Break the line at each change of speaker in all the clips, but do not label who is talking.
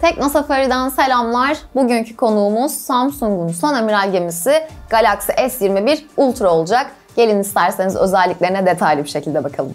Tekno Safari'den selamlar. Bugünkü konuğumuz Samsung'un son amiral gemisi Galaxy S21 Ultra olacak. Gelin isterseniz özelliklerine detaylı bir şekilde bakalım.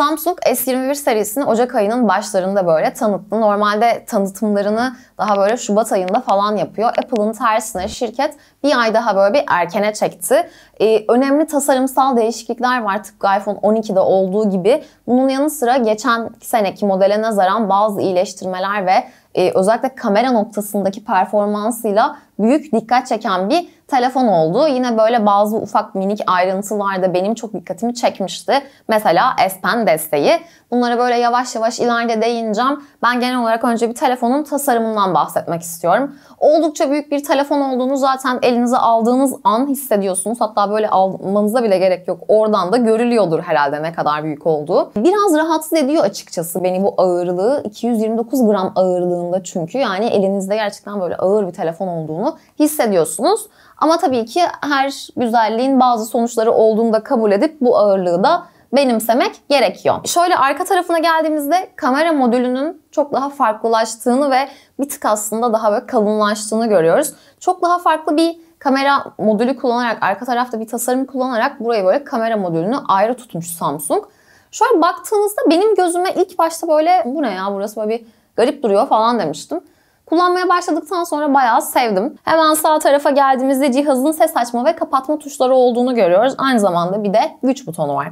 Samsung S21 serisini Ocak ayının başlarında böyle tanıttı. Normalde tanıtımlarını daha böyle Şubat ayında falan yapıyor. Apple'ın tersine şirket bir ay daha böyle bir erkene çekti. Ee, önemli tasarımsal değişiklikler var tıpkı iPhone 12'de olduğu gibi. Bunun yanı sıra geçen seneki modele nazaran bazı iyileştirmeler ve e, özellikle kamera noktasındaki performansıyla büyük dikkat çeken bir telefon oldu. Yine böyle bazı ufak minik ayrıntılar da benim çok dikkatimi çekmişti. Mesela S Pen desteği. Bunlara böyle yavaş yavaş ileride değineceğim. Ben genel olarak önce bir telefonun tasarımından bahsetmek istiyorum. Oldukça büyük bir telefon olduğunu zaten elinize aldığınız an hissediyorsunuz. Hatta böyle almanıza bile gerek yok. Oradan da görülüyordur herhalde ne kadar büyük olduğu. Biraz rahatsız ediyor açıkçası beni bu ağırlığı. 229 gram ağırlığında çünkü yani elinizde gerçekten böyle ağır bir telefon olduğunu hissediyorsunuz. Ama tabii ki her güzelliğin bazı sonuçları olduğunu da kabul edip bu ağırlığı da benimsemek gerekiyor. Şöyle arka tarafına geldiğimizde kamera modülünün çok daha farklılaştığını ve bir tık aslında daha böyle kalınlaştığını görüyoruz. Çok daha farklı bir kamera modülü kullanarak, arka tarafta bir tasarım kullanarak burayı böyle kamera modülünü ayrı tutmuş Samsung. Şöyle baktığınızda benim gözüme ilk başta böyle bu ne ya burası böyle bir garip duruyor falan demiştim. Kullanmaya başladıktan sonra bayağı sevdim. Hemen sağ tarafa geldiğimizde cihazın ses açma ve kapatma tuşları olduğunu görüyoruz. Aynı zamanda bir de güç butonu var.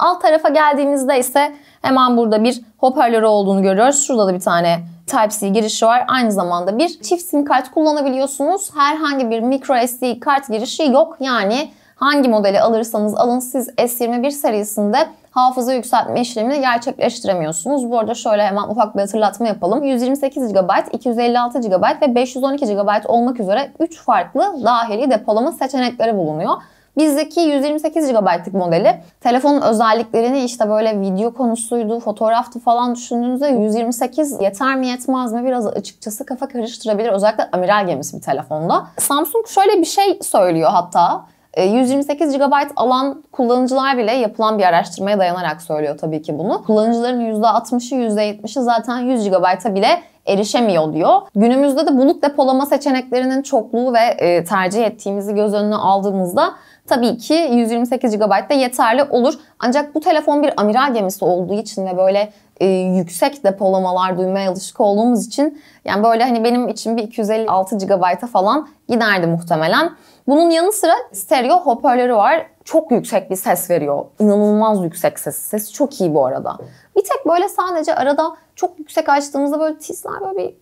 Alt tarafa geldiğimizde ise hemen burada bir hoparlör olduğunu görüyoruz. Şurada da bir tane Type-C girişi var. Aynı zamanda bir çift sim kart kullanabiliyorsunuz. Herhangi bir micro SD kart girişi yok. Yani hangi modeli alırsanız alın siz S21 serisinde hafıza yükseltme işlemini gerçekleştiremiyorsunuz. Bu arada şöyle hemen ufak bir hatırlatma yapalım. 128 GB, 256 GB ve 512 GB olmak üzere 3 farklı dahili depolama seçenekleri bulunuyor. Bizdeki 128 GB'lık modeli telefonun özelliklerini işte böyle video konusuydu, fotoğraftı falan düşündüğünüzde 128 yeter mi yetmez mi biraz açıkçası kafa karıştırabilir. Özellikle amiral gemisi bir telefonda. Samsung şöyle bir şey söylüyor hatta. 128 e, GB alan kullanıcılar bile yapılan bir araştırmaya dayanarak söylüyor tabii ki bunu. Kullanıcıların %60'ı %70'i zaten 100 GB'a bile erişemiyor diyor. Günümüzde de bulut depolama seçeneklerinin çokluğu ve e, tercih ettiğimizi göz önüne aldığımızda tabii ki 128 GB da yeterli olur. Ancak bu telefon bir amiral gemisi olduğu için ve böyle e, yüksek depolamalar duymaya alışık olduğumuz için yani böyle hani benim için bir 256 GB'a falan giderdi muhtemelen. Bunun yanı sıra stereo hoparlörü var. Çok yüksek bir ses veriyor. İnanılmaz yüksek ses. Ses çok iyi bu arada. Bir tek böyle sadece arada çok yüksek açtığımızda böyle tizler böyle bir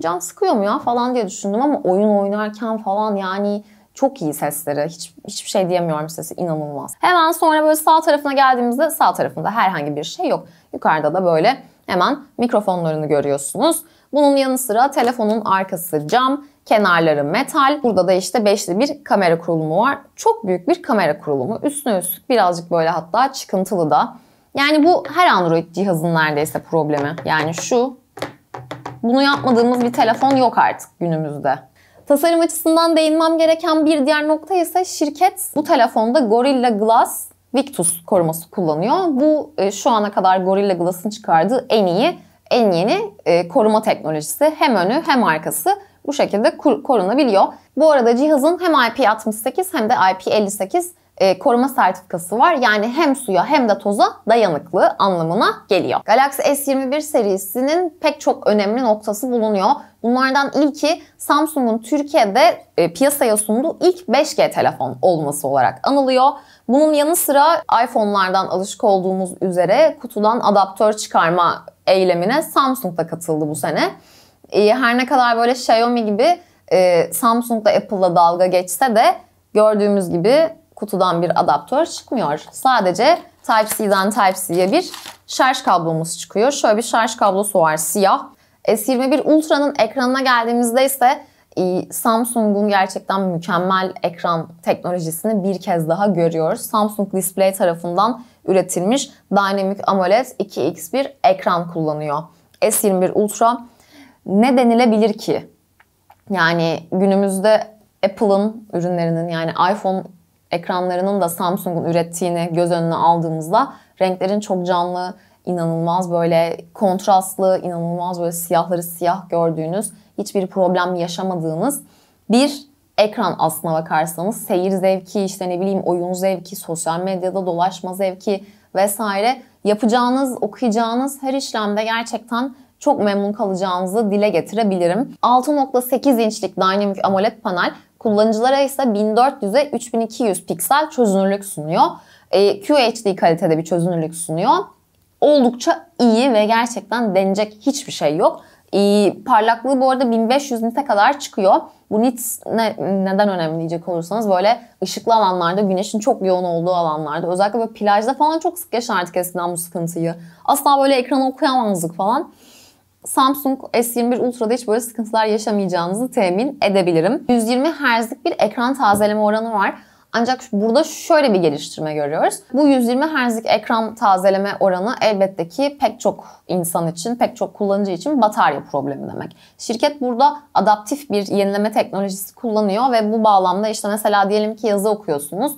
can sıkıyor mu ya falan diye düşündüm ama oyun oynarken falan yani çok iyi sesleri. Hiç, hiçbir şey diyemiyorum sesi. inanılmaz. Hemen sonra böyle sağ tarafına geldiğimizde sağ tarafında herhangi bir şey yok. Yukarıda da böyle hemen mikrofonlarını görüyorsunuz. Bunun yanı sıra telefonun arkası cam, kenarları metal. Burada da işte beşli bir kamera kurulumu var. Çok büyük bir kamera kurulumu. Üstüne üstlük birazcık böyle hatta çıkıntılı da. Yani bu her Android cihazın neredeyse problemi. Yani şu bunu yapmadığımız bir telefon yok artık günümüzde. Tasarım açısından değinmem gereken bir diğer nokta ise şirket bu telefonda Gorilla Glass Victus koruması kullanıyor. Bu e, şu ana kadar Gorilla Glass'ın çıkardığı en iyi, en yeni e, koruma teknolojisi. Hem önü hem arkası bu şekilde korunabiliyor. Bu arada cihazın hem IP68 hem de IP58 e, koruma sertifikası var. Yani hem suya hem de toza dayanıklı anlamına geliyor. Galaxy S21 serisinin pek çok önemli noktası bulunuyor. Bunlardan ilki Samsung'un Türkiye'de e, piyasaya sunduğu ilk 5G telefon olması olarak anılıyor. Bunun yanı sıra iPhone'lardan alışık olduğumuz üzere kutudan adaptör çıkarma eylemine Samsung da katıldı bu sene. E, her ne kadar böyle Xiaomi gibi e, Samsung'da Apple'la dalga geçse de gördüğümüz gibi kutudan bir adaptör çıkmıyor. Sadece Type-C'den Type-C'ye bir şarj kablomuz çıkıyor. Şöyle bir şarj kablosu var siyah. S21 Ultra'nın ekranına geldiğimizde ise e, Samsung'un gerçekten mükemmel ekran teknolojisini bir kez daha görüyoruz. Samsung Display tarafından üretilmiş Dynamic AMOLED 2x bir ekran kullanıyor. S21 Ultra ne denilebilir ki? Yani günümüzde Apple'ın ürünlerinin yani iPhone ekranlarının da Samsung'un ürettiğini göz önüne aldığımızda renklerin çok canlı, inanılmaz böyle kontrastlı, inanılmaz böyle siyahları siyah gördüğünüz, hiçbir problem yaşamadığınız bir ekran aslına bakarsanız seyir zevki, işte ne bileyim oyun zevki, sosyal medyada dolaşma zevki vesaire yapacağınız, okuyacağınız her işlemde gerçekten çok memnun kalacağınızı dile getirebilirim. 6.8 inçlik Dynamic AMOLED panel Kullanıcılara ise 1400'e 3200 piksel çözünürlük sunuyor. E, QHD kalitede bir çözünürlük sunuyor. Oldukça iyi ve gerçekten denecek hiçbir şey yok. E, parlaklığı bu arada 1500 nite kadar çıkıyor. Bu nit ne, neden önemli diyecek olursanız böyle ışıklı alanlarda, güneşin çok yoğun olduğu alanlarda, özellikle böyle plajda falan çok sık yaşardık eskiden bu sıkıntıyı. Asla böyle ekranı okuyamazdık falan. Samsung S21 Ultra'da hiç böyle sıkıntılar yaşamayacağınızı temin edebilirim. 120 Hz'lik bir ekran tazeleme oranı var. Ancak burada şöyle bir geliştirme görüyoruz. Bu 120 Hz'lik ekran tazeleme oranı elbette ki pek çok insan için, pek çok kullanıcı için batarya problemi demek. Şirket burada adaptif bir yenileme teknolojisi kullanıyor ve bu bağlamda işte mesela diyelim ki yazı okuyorsunuz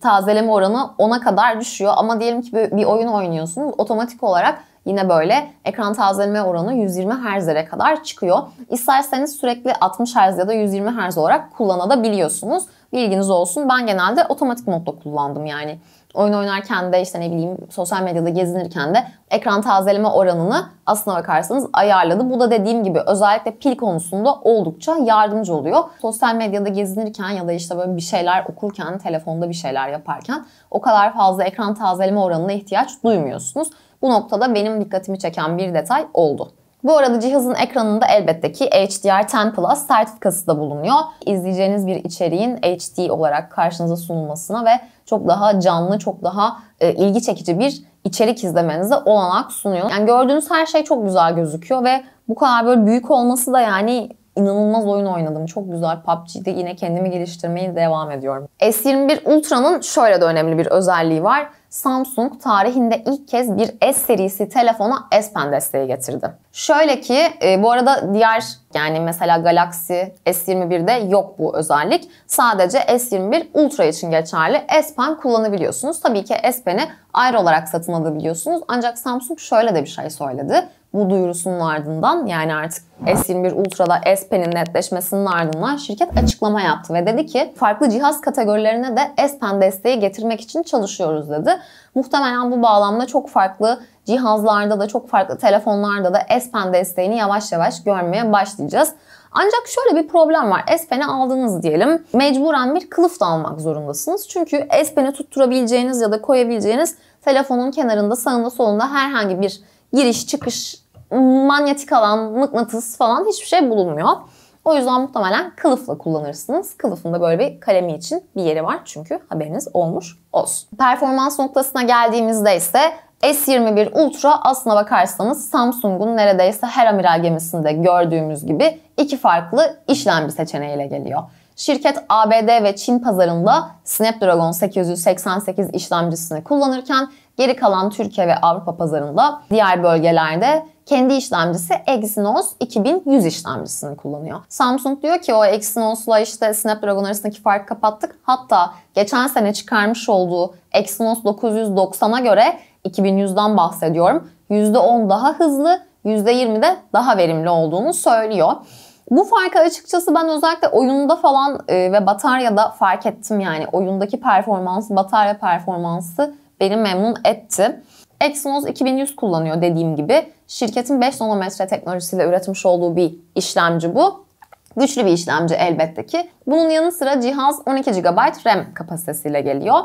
tazeleme oranı 10'a kadar düşüyor ama diyelim ki bir oyun oynuyorsunuz otomatik olarak Yine böyle ekran tazeleme oranı 120 Hz'e kadar çıkıyor. İsterseniz sürekli 60 Hz ya da 120 Hz olarak kullanabiliyorsunuz. Bilginiz olsun. Ben genelde otomatik modda kullandım yani. Oyun oynarken de işte ne bileyim sosyal medyada gezinirken de ekran tazeleme oranını aslına bakarsanız ayarladı. Bu da dediğim gibi özellikle pil konusunda oldukça yardımcı oluyor. Sosyal medyada gezinirken ya da işte böyle bir şeyler okurken, telefonda bir şeyler yaparken o kadar fazla ekran tazeleme oranına ihtiyaç duymuyorsunuz. Bu noktada benim dikkatimi çeken bir detay oldu. Bu arada cihazın ekranında elbette ki HDR10 Plus sertifikası da bulunuyor. İzleyeceğiniz bir içeriğin HD olarak karşınıza sunulmasına ve çok daha canlı, çok daha e, ilgi çekici bir içerik izlemenize olanak sunuyor. Yani gördüğünüz her şey çok güzel gözüküyor ve bu kadar böyle büyük olması da yani inanılmaz oyun oynadım. Çok güzel PUBG'de yine kendimi geliştirmeyi devam ediyorum. S21 Ultra'nın şöyle de önemli bir özelliği var. Samsung tarihinde ilk kez bir S serisi telefona S Pen desteği getirdi. Şöyle ki e, bu arada diğer yani mesela Galaxy S21'de yok bu özellik. Sadece S21 Ultra için geçerli. S Pen kullanabiliyorsunuz. Tabii ki S Pen'i ayrı olarak satın alabiliyorsunuz. Ancak Samsung şöyle de bir şey söyledi bu duyurusunun ardından yani artık S21 Ultra'da S Pen'in netleşmesinin ardından şirket açıklama yaptı ve dedi ki farklı cihaz kategorilerine de S Pen desteği getirmek için çalışıyoruz dedi. Muhtemelen bu bağlamda çok farklı cihazlarda da çok farklı telefonlarda da S Pen desteğini yavaş yavaş görmeye başlayacağız. Ancak şöyle bir problem var. S Pen'i aldınız diyelim. Mecburen bir kılıf da almak zorundasınız. Çünkü S Pen'i tutturabileceğiniz ya da koyabileceğiniz telefonun kenarında sağında solunda herhangi bir giriş, çıkış, manyetik alan, mıknatıs falan hiçbir şey bulunmuyor. O yüzden muhtemelen kılıfla kullanırsınız. Kılıfında böyle bir kalemi için bir yeri var çünkü haberiniz olmuş olsun. Performans noktasına geldiğimizde ise S21 Ultra aslına bakarsanız Samsung'un neredeyse her amiral gemisinde gördüğümüz gibi iki farklı işlemci seçeneğiyle geliyor. Şirket ABD ve Çin pazarında Snapdragon 888 işlemcisini kullanırken Geri kalan Türkiye ve Avrupa pazarında diğer bölgelerde kendi işlemcisi Exynos 2100 işlemcisini kullanıyor. Samsung diyor ki o Exynos'la işte Snapdragon arasındaki farkı kapattık. Hatta geçen sene çıkarmış olduğu Exynos 990'a göre 2100'den bahsediyorum. %10 daha hızlı, %20 de daha verimli olduğunu söylüyor. Bu farkı açıkçası ben özellikle oyunda falan e, ve bataryada fark ettim yani. Oyundaki performans, batarya performansı beni memnun etti. Exynos 2100 kullanıyor dediğim gibi. Şirketin 5 nanometre teknolojisiyle üretmiş olduğu bir işlemci bu. Güçlü bir işlemci elbette ki. Bunun yanı sıra cihaz 12 GB RAM kapasitesiyle geliyor.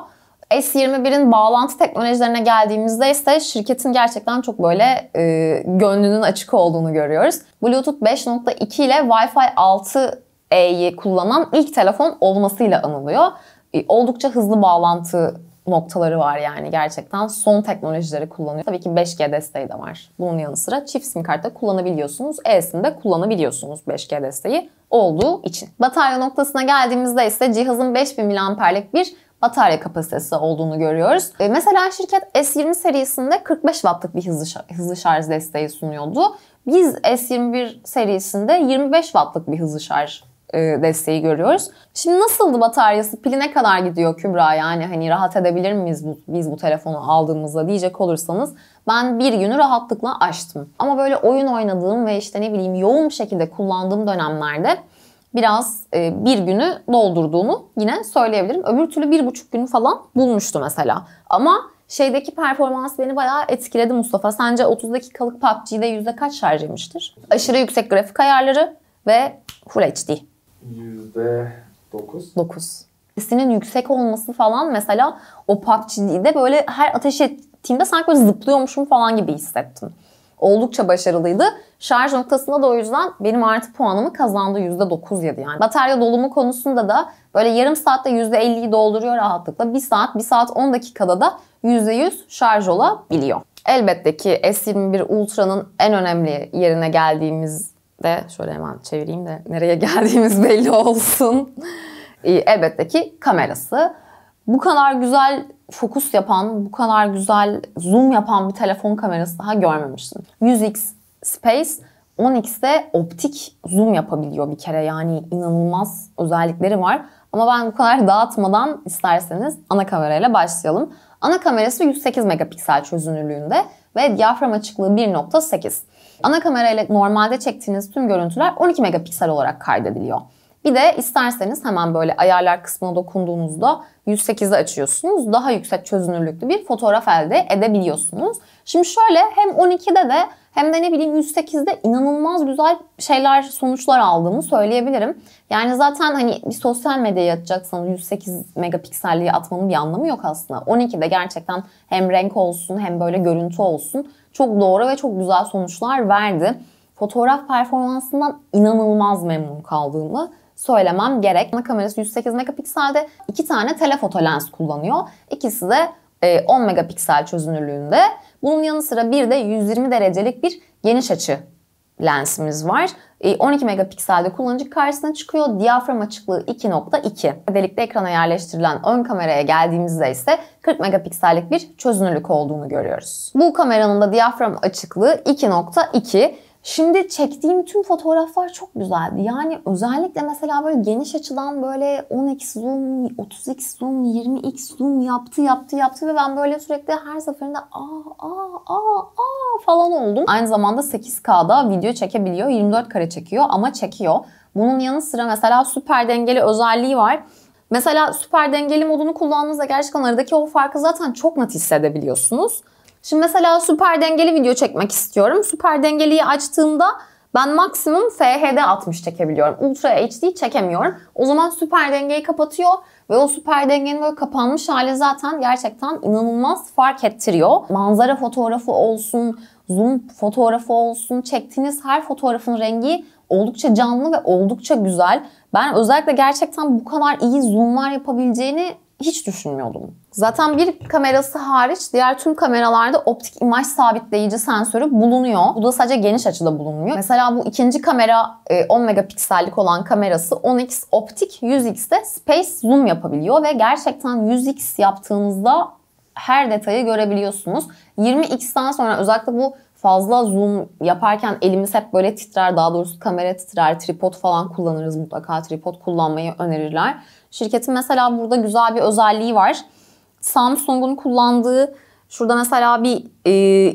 S21'in bağlantı teknolojilerine geldiğimizde ise şirketin gerçekten çok böyle e, gönlünün açık olduğunu görüyoruz. Bluetooth 5.2 ile Wi-Fi 6E'yi kullanan ilk telefon olmasıyla anılıyor. E, oldukça hızlı bağlantı noktaları var yani gerçekten son teknolojileri kullanıyor. Tabii ki 5G desteği de var. Bunun yanı sıra çift sim kartta kullanabiliyorsunuz. e kullanabiliyorsunuz 5G desteği olduğu için. Batarya noktasına geldiğimizde ise cihazın 5000 mAh'lik bir batarya kapasitesi olduğunu görüyoruz. E, mesela şirket S20 serisinde 45 wattlık bir hızlı, şarj, hızlı şarj desteği sunuyordu. Biz S21 serisinde 25 wattlık bir hızlı şarj e, desteği görüyoruz. Şimdi nasıldı bataryası? Pili ne kadar gidiyor Kübra? Yani hani rahat edebilir miyiz bu, biz bu telefonu aldığımızda diyecek olursanız ben bir günü rahatlıkla açtım. Ama böyle oyun oynadığım ve işte ne bileyim yoğun şekilde kullandığım dönemlerde biraz e, bir günü doldurduğunu yine söyleyebilirim. Öbür türlü bir buçuk günü falan bulmuştu mesela. Ama şeydeki performans beni bayağı etkiledi Mustafa. Sence 30 dakikalık PUBG'de yüzde kaç şarj yemiştir? Aşırı yüksek grafik ayarları ve Full HD. Yüzde dokuz. Dokuz. Sesinin yüksek olması falan mesela o PUBG'de böyle her ateş ettiğimde sanki böyle zıplıyormuşum falan gibi hissettim. Oldukça başarılıydı. Şarj noktasında da o yüzden benim artı puanımı kazandı %9 yedi yani. Batarya dolumu konusunda da böyle yarım saatte %50'yi dolduruyor rahatlıkla. Bir saat, bir saat 10 dakikada da %100 şarj olabiliyor. Elbette ki S21 Ultra'nın en önemli yerine geldiğimiz de şöyle hemen çevireyim de nereye geldiğimiz belli olsun. E, elbette ki kamerası. Bu kadar güzel fokus yapan, bu kadar güzel zoom yapan bir telefon kamerası daha görmemiştim. 100x Space 10x'te optik zoom yapabiliyor bir kere yani inanılmaz özellikleri var. Ama ben bu kadar dağıtmadan isterseniz ana kamerayla başlayalım. Ana kamerası 108 megapiksel çözünürlüğünde ve diyafram açıklığı 1.8. Ana kamerayla normalde çektiğiniz tüm görüntüler 12 megapiksel olarak kaydediliyor. Bir de isterseniz hemen böyle ayarlar kısmına dokunduğunuzda 108'i açıyorsunuz. Daha yüksek çözünürlüklü bir fotoğraf elde edebiliyorsunuz. Şimdi şöyle hem 12'de de hem de ne bileyim 108'de inanılmaz güzel şeyler sonuçlar aldığımı söyleyebilirim. Yani zaten hani bir sosyal medyaya atacaksanız 108 megapikselliği atmanın bir anlamı yok aslında. 12'de gerçekten hem renk olsun hem böyle görüntü olsun çok doğru ve çok güzel sonuçlar verdi. Fotoğraf performansından inanılmaz memnun kaldığımı söylemem gerek. Ana kamerası 108 megapikselde iki tane telefoto lens kullanıyor. İkisi de 10 e, megapiksel çözünürlüğünde. Bunun yanı sıra bir de 120 derecelik bir geniş açı lensimiz var. 12 e, megapikselde kullanıcı karşısına çıkıyor. Diyafram açıklığı 2.2. Delikte ekrana yerleştirilen ön kameraya geldiğimizde ise 40 megapiksellik bir çözünürlük olduğunu görüyoruz. Bu kameranın da diyafram açıklığı 2.2. Şimdi çektiğim tüm fotoğraflar çok güzeldi. Yani özellikle mesela böyle geniş açıdan böyle 10x zoom, 30x zoom, 20x zoom yaptı yaptı yaptı ve ben böyle sürekli her seferinde aa aa aa aa falan oldum. Aynı zamanda 8K'da video çekebiliyor. 24 kare çekiyor ama çekiyor. Bunun yanı sıra mesela süper dengeli özelliği var. Mesela süper dengeli modunu kullandığınızda gerçekten aradaki o farkı zaten çok net hissedebiliyorsunuz. Şimdi mesela süper dengeli video çekmek istiyorum. Süper dengeliyi açtığımda ben maksimum FHD 60 çekebiliyorum. Ultra HD çekemiyorum. O zaman süper dengeyi kapatıyor ve o süper dengenin böyle kapanmış hali zaten gerçekten inanılmaz fark ettiriyor. Manzara fotoğrafı olsun, zoom fotoğrafı olsun, çektiğiniz her fotoğrafın rengi oldukça canlı ve oldukça güzel. Ben özellikle gerçekten bu kadar iyi zoomlar yapabileceğini hiç düşünmüyordum. Zaten bir kamerası hariç diğer tüm kameralarda optik imaj sabitleyici sensörü bulunuyor. Bu da sadece geniş açıda bulunmuyor. Mesela bu ikinci kamera 10 e, megapiksellik olan kamerası 10x optik 100x'te space zoom yapabiliyor ve gerçekten 100x yaptığınızda her detayı görebiliyorsunuz. 20x'ten sonra özellikle bu fazla zoom yaparken elimiz hep böyle titrer. Daha doğrusu kamera titrer. Tripod falan kullanırız mutlaka. Tripod kullanmayı önerirler. Şirketin mesela burada güzel bir özelliği var. Samsung'un kullandığı şurada mesela bir e,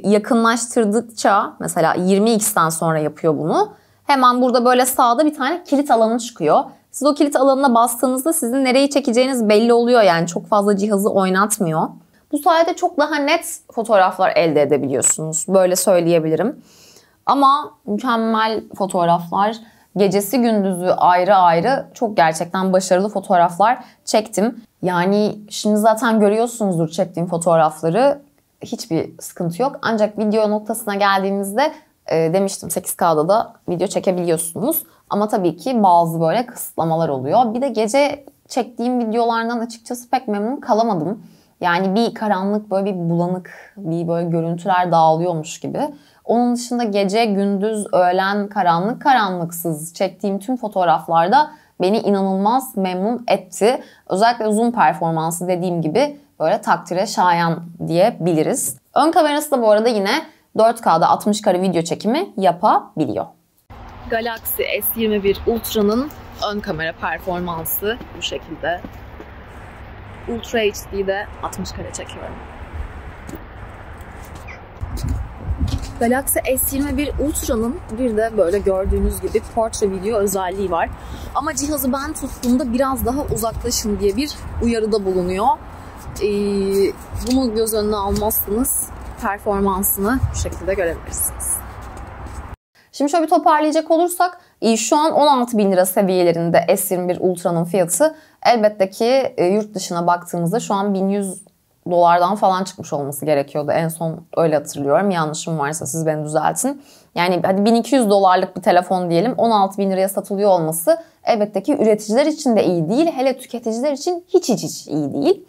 yakınlaştırdıkça mesela 20x'ten sonra yapıyor bunu. Hemen burada böyle sağda bir tane kilit alanı çıkıyor. Siz o kilit alanına bastığınızda sizin nereyi çekeceğiniz belli oluyor yani çok fazla cihazı oynatmıyor. Bu sayede çok daha net fotoğraflar elde edebiliyorsunuz. Böyle söyleyebilirim. Ama mükemmel fotoğraflar gecesi gündüzü ayrı ayrı çok gerçekten başarılı fotoğraflar çektim. Yani şimdi zaten görüyorsunuzdur çektiğim fotoğrafları. Hiçbir sıkıntı yok. Ancak video noktasına geldiğimizde e, demiştim 8K'da da video çekebiliyorsunuz. Ama tabii ki bazı böyle kısıtlamalar oluyor. Bir de gece çektiğim videolardan açıkçası pek memnun kalamadım. Yani bir karanlık böyle bir bulanık bir böyle görüntüler dağılıyormuş gibi. Onun dışında gece, gündüz, öğlen, karanlık, karanlıksız çektiğim tüm fotoğraflarda beni inanılmaz memnun etti. Özellikle uzun performansı dediğim gibi böyle takdire şayan diyebiliriz. Ön kamerası da bu arada yine 4K'da 60 kare video çekimi yapabiliyor. Galaxy S21 Ultra'nın ön kamera performansı bu şekilde. Ultra HD'de 60 kare çekiyorum. Galaxy S21 Ultra'nın bir de böyle gördüğünüz gibi portre video özelliği var. Ama cihazı ben tuttuğumda biraz daha uzaklaşın diye bir uyarıda bulunuyor. Ee, bunu göz önüne almazsanız performansını bu şekilde görebilirsiniz. Şimdi şöyle bir toparlayacak olursak e, şu an 16 bin lira seviyelerinde S21 Ultra'nın fiyatı elbette ki e, yurt dışına baktığımızda şu an 1100 dolardan falan çıkmış olması gerekiyordu. En son öyle hatırlıyorum. Yanlışım varsa siz beni düzeltin. Yani hadi 1200 dolarlık bir telefon diyelim 16 bin liraya satılıyor olması elbette ki üreticiler için de iyi değil. Hele tüketiciler için hiç hiç hiç iyi değil.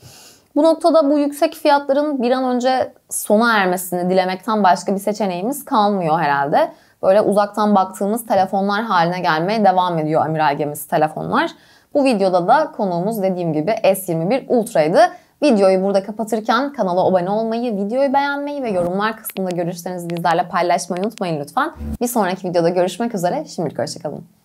Bu noktada bu yüksek fiyatların bir an önce sona ermesini dilemekten başka bir seçeneğimiz kalmıyor herhalde. Böyle uzaktan baktığımız telefonlar haline gelmeye devam ediyor amiral gemisi telefonlar. Bu videoda da konuğumuz dediğim gibi S21 Ultra'ydı. Videoyu burada kapatırken kanala abone olmayı, videoyu beğenmeyi ve yorumlar kısmında görüşlerinizi bizlerle paylaşmayı unutmayın lütfen. Bir sonraki videoda görüşmek üzere. Şimdilik hoşçakalın.